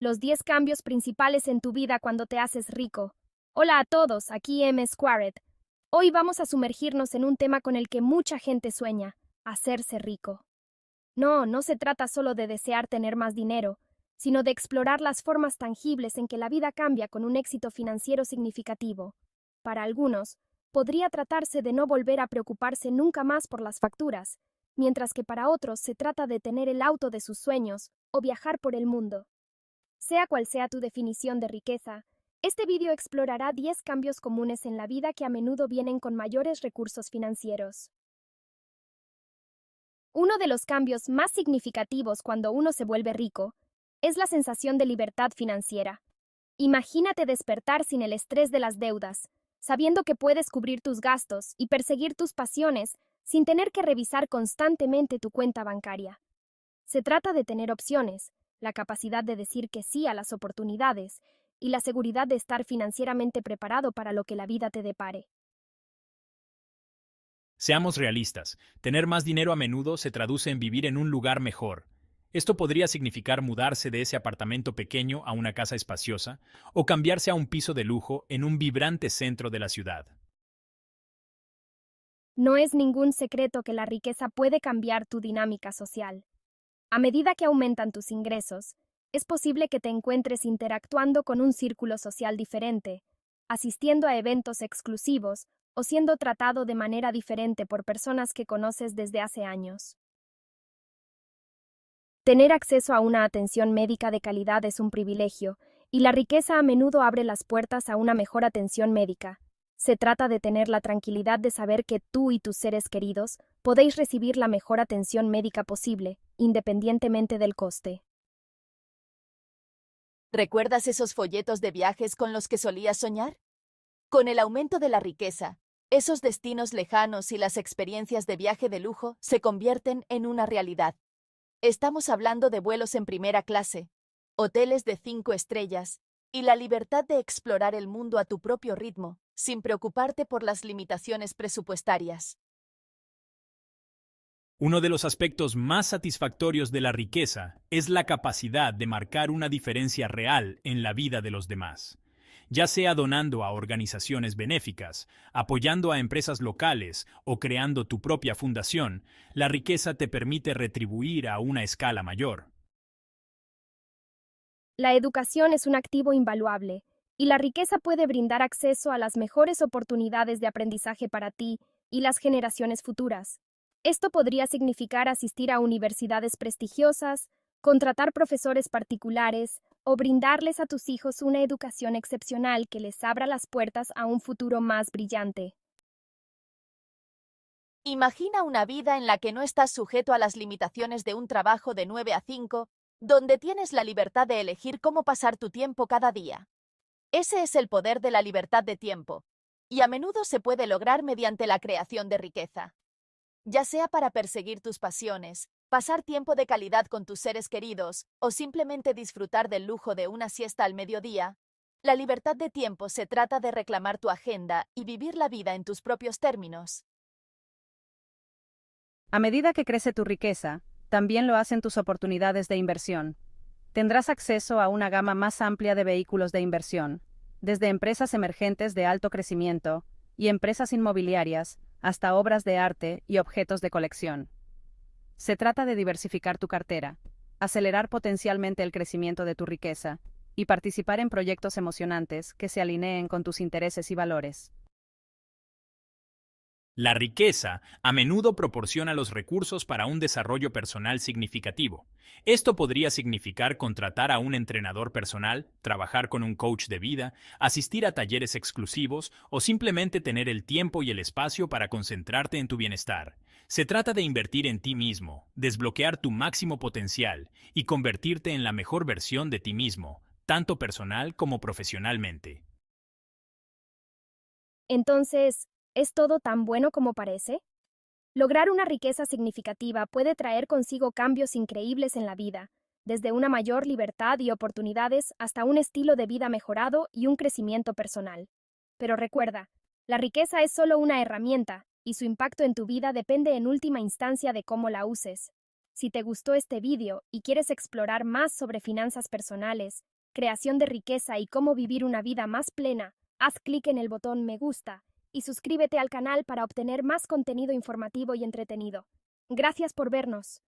Los 10 cambios principales en tu vida cuando te haces rico. Hola a todos, aquí M. Squared. Hoy vamos a sumergirnos en un tema con el que mucha gente sueña, hacerse rico. No, no se trata solo de desear tener más dinero, sino de explorar las formas tangibles en que la vida cambia con un éxito financiero significativo. Para algunos, podría tratarse de no volver a preocuparse nunca más por las facturas, mientras que para otros se trata de tener el auto de sus sueños o viajar por el mundo. Sea cual sea tu definición de riqueza, este vídeo explorará 10 cambios comunes en la vida que a menudo vienen con mayores recursos financieros. Uno de los cambios más significativos cuando uno se vuelve rico es la sensación de libertad financiera. Imagínate despertar sin el estrés de las deudas, sabiendo que puedes cubrir tus gastos y perseguir tus pasiones sin tener que revisar constantemente tu cuenta bancaria. Se trata de tener opciones, la capacidad de decir que sí a las oportunidades y la seguridad de estar financieramente preparado para lo que la vida te depare. Seamos realistas, tener más dinero a menudo se traduce en vivir en un lugar mejor. Esto podría significar mudarse de ese apartamento pequeño a una casa espaciosa o cambiarse a un piso de lujo en un vibrante centro de la ciudad. No es ningún secreto que la riqueza puede cambiar tu dinámica social. A medida que aumentan tus ingresos, es posible que te encuentres interactuando con un círculo social diferente, asistiendo a eventos exclusivos o siendo tratado de manera diferente por personas que conoces desde hace años. Tener acceso a una atención médica de calidad es un privilegio, y la riqueza a menudo abre las puertas a una mejor atención médica. Se trata de tener la tranquilidad de saber que tú y tus seres queridos podéis recibir la mejor atención médica posible, independientemente del coste. ¿Recuerdas esos folletos de viajes con los que solías soñar? Con el aumento de la riqueza, esos destinos lejanos y las experiencias de viaje de lujo se convierten en una realidad. Estamos hablando de vuelos en primera clase, hoteles de cinco estrellas y la libertad de explorar el mundo a tu propio ritmo, sin preocuparte por las limitaciones presupuestarias. Uno de los aspectos más satisfactorios de la riqueza es la capacidad de marcar una diferencia real en la vida de los demás, ya sea donando a organizaciones benéficas, apoyando a empresas locales o creando tu propia fundación, la riqueza te permite retribuir a una escala mayor. La educación es un activo invaluable, y la riqueza puede brindar acceso a las mejores oportunidades de aprendizaje para ti y las generaciones futuras. Esto podría significar asistir a universidades prestigiosas, contratar profesores particulares o brindarles a tus hijos una educación excepcional que les abra las puertas a un futuro más brillante. Imagina una vida en la que no estás sujeto a las limitaciones de un trabajo de 9 a 5, donde tienes la libertad de elegir cómo pasar tu tiempo cada día. Ese es el poder de la libertad de tiempo, y a menudo se puede lograr mediante la creación de riqueza ya sea para perseguir tus pasiones, pasar tiempo de calidad con tus seres queridos o simplemente disfrutar del lujo de una siesta al mediodía, la libertad de tiempo se trata de reclamar tu agenda y vivir la vida en tus propios términos. A medida que crece tu riqueza, también lo hacen tus oportunidades de inversión. Tendrás acceso a una gama más amplia de vehículos de inversión, desde empresas emergentes de alto crecimiento y empresas inmobiliarias hasta obras de arte y objetos de colección. Se trata de diversificar tu cartera, acelerar potencialmente el crecimiento de tu riqueza y participar en proyectos emocionantes que se alineen con tus intereses y valores. La riqueza a menudo proporciona los recursos para un desarrollo personal significativo. Esto podría significar contratar a un entrenador personal, trabajar con un coach de vida, asistir a talleres exclusivos o simplemente tener el tiempo y el espacio para concentrarte en tu bienestar. Se trata de invertir en ti mismo, desbloquear tu máximo potencial y convertirte en la mejor versión de ti mismo, tanto personal como profesionalmente. Entonces, ¿Es todo tan bueno como parece? Lograr una riqueza significativa puede traer consigo cambios increíbles en la vida, desde una mayor libertad y oportunidades hasta un estilo de vida mejorado y un crecimiento personal. Pero recuerda, la riqueza es solo una herramienta, y su impacto en tu vida depende en última instancia de cómo la uses. Si te gustó este vídeo y quieres explorar más sobre finanzas personales, creación de riqueza y cómo vivir una vida más plena, haz clic en el botón me gusta y suscríbete al canal para obtener más contenido informativo y entretenido. Gracias por vernos.